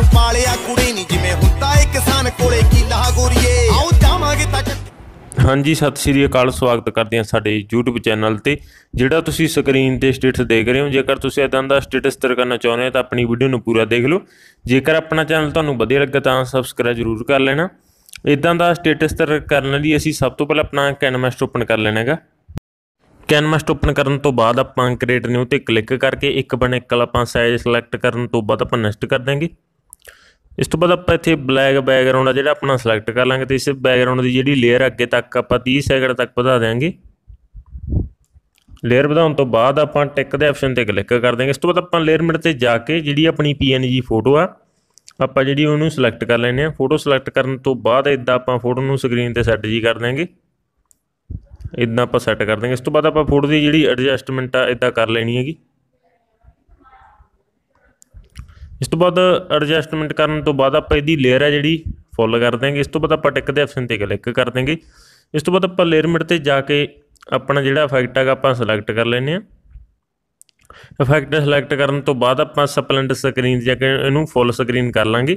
ਨੂੰ ਪਾਲਿਆ ਕੁੜੀ ਨਹੀਂ ਜਿਵੇਂ ਹੁੰਦਾ ਇੱਕ ਕਿਸਾਨ ਕੋਲੇ ਕੀਲਾ ਗੋਰੀਏ ਆਓ ਜਾਵਾਂਗੇ ਤਾਂ ਹਾਂਜੀ ਸਤਿ ਸ੍ਰੀ ਅਕਾਲ ਸਵਾਗਤ ਕਰਦੇ ਹਾਂ ਸਾਡੇ YouTube ਚੈਨਲ ਤੇ ਜਿਹੜਾ ਤੁਸੀਂ ਸਕਰੀਨ ਤੇ ਸਟੇਟਸ ਦੇਖ ਰਹੇ ਹੋ ਜੇਕਰ ਤੁਸੀਂ ਇਦਾਂ ਦਾ ਸਟੇਟਸ ਤਰ ਕਰਨਾ ਚਾਹੁੰਦੇ ਹੋ ਤਾਂ ਆਪਣੀ ਵੀਡੀਓ ਨੂੰ ਪੂਰਾ ਦੇਖ ਲਓ ਜੇਕਰ ਆਪਣਾ ਚੈਨਲ ਤੁਹਾਨੂੰ ਵਧੀਆ ਲੱਗਾ ਤਾਂ ਸਬਸਕ੍ਰਾਈਬ ਜ਼ਰੂਰ ਕਰ ਲੈਣਾ ਇਦਾਂ ਦਾ ਸਟੇਟਸ ਤਰ ਕਰਨ ਲਈ ਅਸੀਂ ਸਭ ਤੋਂ ਪਹਿਲਾਂ ਆਪਣਾ ਕੈਨਵਸ ਓਪਨ ਕਰ ਲੈਣਾ ਹੈਗਾ ਕੈਨਵਸ ਓਪਨ ਕਰਨ ਤੋਂ ਬਾਅਦ ਆਪਾਂ ਕ੍ਰੀਏਟ ਨਿਊ ਤੇ ਕਲਿੱਕ ਕਰਕੇ ਇੱਕ ਬਣੇ ਕਲ ਆਪਾਂ ਸਾਈਜ਼ ਸਿਲੈਕਟ ਕਰਨ ਤੋਂ ਬਾਅਦ ਆਪਾਂ ਨੈਕਸਟ ਕਰ ਦਾਂਗੇ ਇਸ ਤੋਂ ਬਾਅਦ ਆਪਾਂ ਇੱਥੇ ਬਲੈਕ ਬੈਕਗ੍ਰਾਉਂਡ ਆ ਜਿਹੜਾ ਆਪਣਾ ਸਿਲੈਕਟ ਕਰ ਲਾਂਗੇ ਤੇ ਇਸ ਬੈਕਗ੍ਰਾਉਂਡ ਦੀ ਜਿਹੜੀ ਲੇਅਰ ਅੱਗੇ ਤੱਕ ਆਪਾਂ 30 ਸੈਕਿੰਡ ਤੱਕ ਵਧਾ ਦੇਾਂਗੇ ਲੇਅਰ ਵਧਾਉਣ ਤੋਂ ਬਾਅਦ ਆਪਾਂ ਟਿਕ ਦੇ ਆਪਸ਼ਨ ਤੇ ਕਲਿੱਕ ਕਰ ਦੇਾਂਗੇ ਇਸ ਤੋਂ ਬਾਅਦ ਆਪਾਂ ਲੇਅਰ ਮਿੰਟ ਤੇ ਜਾ ਕੇ ਜਿਹੜੀ ਆਪਣੀ ਪੀਐਨਜੀ ਫੋਟੋ ਆ ਆਪਾਂ ਜਿਹੜੀ ਉਹਨੂੰ ਸਿਲੈਕਟ ਕਰ ਲੈਨੇ ਆ ਫੋਟੋ ਸਿਲੈਕਟ ਕਰਨ ਤੋਂ ਬਾਅਦ ਇਦਾਂ ਆਪਾਂ ਫੋਟੋ ਨੂੰ ਸਕਰੀਨ ਤੇ ਸੈੱਟ ਜੀ ਕਰ ਦੇਾਂਗੇ ਇਦਾਂ ਆਪਾਂ ਸੈੱਟ ਕਰ ਦੇਾਂਗੇ ਇਸ ਤੋਂ ਬਾਅਦ ਆਪਾਂ ਫੋਟੋ ਦੀ ਜਿਹੜੀ ਐਡਜਸਟਮੈਂਟ ਆ ਇਦਾਂ ਕਰ ਲੈਣੀ ਹੈਗੀ ਇਸ ਤੋਂ ਬਾਅਦ ਐਡਜਸਟਮੈਂਟ ਕਰਨ ਤੋਂ ਬਾਅਦ ਆਪਾਂ ਇਹਦੀ ਲੇਅਰ ਹੈ ਜਿਹੜੀ ਫੁੱਲ ਕਰ ਦਾਂਗੇ ਇਸ ਤੋਂ ਬਾਅਦ ਆਪਾਂ ਟਿਕ ਦੇ ਆਪਸ਼ਨ ਤੇ ਕਲਿੱਕ ਕਰ ਦਾਂਗੇ ਇਸ ਤੋਂ ਬਾਅਦ ਆਪਾਂ ਲੇਅਰ ਮਿਟ ਤੇ ਜਾ ਕੇ ਆਪਣਾ ਜਿਹੜਾ ਇਫੈਕਟ ਹੈਗਾ ਆਪਾਂ ਸਿਲੈਕਟ ਕਰ ਲੈਨੇ ਆ ਇਫੈਕਟ ਸਿਲੈਕਟ ਕਰਨ ਤੋਂ ਬਾਅਦ ਆਪਾਂ ਸਪਲੈਂਡ ਸਕਰੀਨ ਜਾ ਕੇ ਇਹਨੂੰ ਫੁੱਲ ਸਕਰੀਨ ਕਰ ਲਾਂਗੇ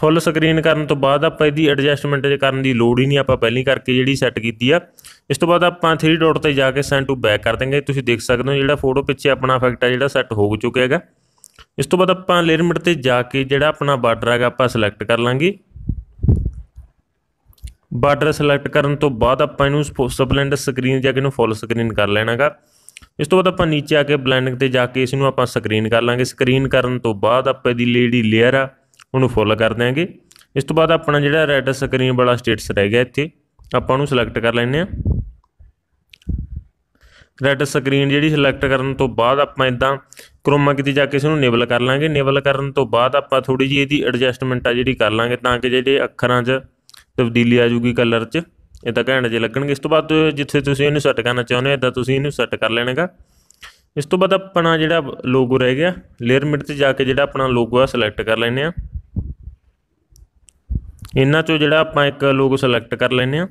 ਫੁੱਲ ਸਕਰੀਨ ਕਰਨ ਤੋਂ ਬਾਅਦ ਆਪਾਂ ਇਹਦੀ ਐਡਜਸਟਮੈਂਟ ਕਰਨ ਦੀ ਲੋੜ ਹੀ ਨਹੀਂ ਆਪਾਂ ਪਹਿਲਾਂ ਹੀ ਕਰਕੇ ਜਿਹੜੀ ਸੈੱਟ ਕੀਤੀ ਆ ਇਸ ਤੋਂ ਬਾਅਦ ਆਪਾਂ 3 ਡਾਟ ਤੇ ਜਾ ਕੇ ਸੈਂਡ ਟੂ ਬੈਕ ਕਰ ਦਾਂਗੇ ਤੁਸੀਂ ਦੇਖ ਸਕਦੇ ਹੋ ਜਿਹੜਾ ਫੋਟੋ ਪਿੱਛੇ ਆਪਣਾ ਇਫੈਕਟ ਹੈ ਜਿਹੜਾ ਸੈੱਟ ਹੋ ਚੁੱਕਿਆ ਹੈਗਾ ਇਸ ਤੋਂ ਬਾਅਦ ਆਪਾਂ ਲੇਅਰ ਤੇ ਜਾ ਕੇ ਜਿਹੜਾ ਆਪਣਾ ਬਾਰਡਰ ਹੈਗਾ ਆਪਾਂ ਸਿਲੈਕਟ ਕਰ ਲਾਂਗੇ ਬਾਰਡਰ ਸਿਲੈਕਟ ਕਰਨ ਤੋਂ ਬਾਅਦ ਆਪਾਂ ਇਹਨੂੰ ਸਬਲੈਂਡ ਸਕਰੀਨ ਜਾ ਕੇ ਇਹਨੂੰ ਫੁੱਲ ਸਕਰੀਨ ਕਰ ਲੈਣਾਗਾ ਇਸ ਤੋਂ ਬਾਅਦ ਆਪਾਂ ਨੀਚੇ ਆ ਕੇ ਬਲੈਂਡਿੰਗ ਤੇ ਜਾ ਕੇ ਇਸ ਨੂੰ ਆਪਾਂ ਸਕਰੀਨ ਕਰ ਲਾਂਗੇ ਸਕਰੀਨ ਕਰਨ ਤੋਂ ਬਾਅਦ ਆਪਾਂ ਇਹਦੀ ਲੇਡੀ ਲੇਅਰ ਆ ਉਹਨੂੰ ਫੁੱਲ ਕਰ ਦਿਆਂਗੇ ਇਸ ਤੋਂ ਬਾਅਦ ਆਪਣਾ ਜਿਹੜਾ ਰੈੱਡ ਸਕਰੀਨ ਵਾਲਾ ਸਟੇਟਸ ਰਹਿ ਗਿਆ ਇੱਥੇ ਆਪਾਂ ਉਹਨੂੰ ਸਿਲੈਕਟ ਕਰ ਲੈਨੇ ਆ ਰੈੱਡ ਸਕਰੀਨ ਜਿਹੜੀ ਸਿਲੈਕਟ ਕਰਨ ਤੋਂ ਬਾਅਦ ਆਪਾਂ ਇਦਾਂ ਕਰੋਮਾ ਕਿਤੇ ਜਾ ਕੇ ਇਸ ਨੂੰ ਨੇਵਲ ਕਰ ਲਾਂਗੇ ਨੇਵਲ ਕਰਨ ਤੋਂ ਬਾਅਦ ਆਪਾਂ ਥੋੜੀ ਜੀ ਇਹਦੀ ਐਡਜਸਟਮੈਂਟ ਆ ਜਿਹੜੀ ਕਰ ਲਾਂਗੇ ਤਾਂ ਕਿ ਜਿਹੜੇ ਅੱਖਰਾਂ 'ਚ ਤਬਦੀਲੀ ਆ ਜੂਗੀ ਕਲਰ 'ਚ ਇਹ ਤਾਂ ਘੈਂਟ ਜੇ ਲੱਗਣਗੇ ਇਸ ਤੋਂ ਬਾਅਦ ਜਿੱਥੇ ਤੁਸੀਂ ਇਹਨੂੰ ਸੈੱਟ ਕਰਨਾ ਚਾਹੁੰਦੇ ਹੋ ਇਦਾਂ ਤੁਸੀਂ ਇਹਨੂੰ ਸੈੱਟ ਕਰ ਲੈਣਾਗਾ ਇਸ ਤੋਂ ਬਾਅਦ ਆਪਣਾ ਜਿਹੜਾ ਲੋਗੋ ਰਹਿ ਗਿਆ ਲੇਅਰ ਮਿਡ ਤੇ ਜਾ ਕੇ ਜਿਹੜਾ ਆਪਣਾ ਲੋਗੋ ਆ ਸਿਲੈਕਟ ਕਰ ਲੈਨੇ ਆ ਇਹਨਾਂ ਚੋਂ ਜਿਹੜਾ ਆਪਾਂ ਇੱਕ ਲੋਗੋ ਸਿਲੈਕਟ ਕਰ ਲੈਨੇ ਆ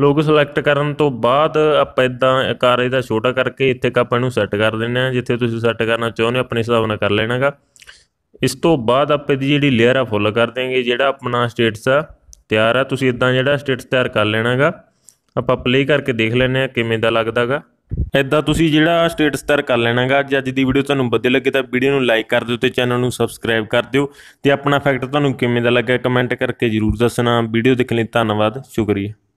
ਲੋਗ ਸਿਲੈਕਟ ਕਰਨ ਤੋਂ ਬਾਅਦ ਆਪਾਂ ਇਦਾਂ ਆਕਾਰ ਇਹਦਾ ਛੋਟਾ ਕਰਕੇ ਇੱਥੇ ਆਪਾਂ ਨੂੰ ਸੈੱਟ ਕਰ ਦਿੰਨੇ ਆ ਜਿੱਥੇ ਤੁਸੀਂ ਸੈੱਟ ਕਰਨਾ ਚਾਹੁੰਦੇ ਹੋ ਆਪਣੇ ਹਿਸਾਬ ਨਾਲ ਕਰ ਲੈਣਾਗਾ ਇਸ ਤੋਂ ਬਾਅਦ ਆਪਾਂ ਦੀ ਜਿਹੜੀ ਲੇਅਰ ਆ ਫੁੱਲ ਕਰ ਦੇਾਂਗੇ ਜਿਹੜਾ ਆਪਣਾ ਸਟੇਟਸ ਆ ਤਿਆਰ ਆ ਤੁਸੀਂ ਇਦਾਂ ਜਿਹੜਾ ਸਟੇਟਸ ਤਿਆਰ ਕਰ ਲੈਣਾਗਾ ਆਪਾਂ ਪਲੇ ਕਰਕੇ ਦੇਖ ਲੈਣੇ ਆ ਕਿਵੇਂ ਦਾ ਲੱਗਦਾਗਾ ਇਦਾਂ ਤੁਸੀਂ ਜਿਹੜਾ ਸਟੇਟਸ ਤਿਆਰ ਕਰ ਲੈਣਾਗਾ ਅੱਜ ਅੱਜ ਦੀ ਵੀਡੀਓ ਤੁਹਾਨੂੰ ਵਧੀਆ ਲੱਗੇ ਤਾਂ ਵੀਡੀਓ ਨੂੰ ਲਾਈਕ ਕਰ ਦਿਓ ਤੇ ਚੈਨਲ ਨੂੰ ਸਬਸਕ੍ਰਾਈਬ ਕਰ ਦਿਓ ਤੇ ਆਪਣਾ ਫੈਕਟ ਤੁਹਾਨੂੰ ਕਿਵੇਂ ਦਾ ਲੱਗਾ ਕਮੈਂਟ ਕਰਕੇ ਜਰੂਰ ਦੱਸਣਾ ਵੀਡੀਓ ਦੇਖਣ ਲਈ ਧੰਨਵਾਦ ਸ਼ੁਕਰੀਆ